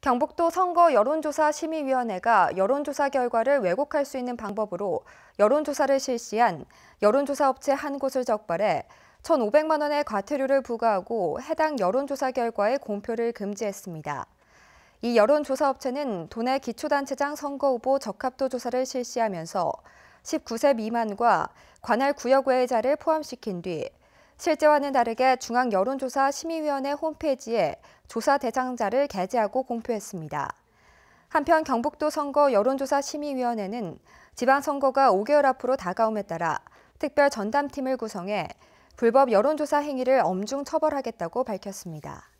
경북도 선거 여론조사 심의위원회가 여론조사 결과를 왜곡할 수 있는 방법으로 여론조사를 실시한 여론조사 업체 한 곳을 적발해 1,500만 원의 과태료를 부과하고 해당 여론조사 결과의 공표를 금지했습니다. 이 여론조사 업체는 도내 기초단체장 선거 후보 적합도 조사를 실시하면서 19세 미만과 관할 구역외자를 의 포함시킨 뒤 실제와는 다르게 중앙 여론조사 심의위원회 홈페이지에 조사 대상자를 게재하고 공표했습니다. 한편 경북도 선거 여론조사 심의위원회는 지방선거가 5개월 앞으로 다가옴에 따라 특별 전담팀을 구성해 불법 여론조사 행위를 엄중 처벌하겠다고 밝혔습니다.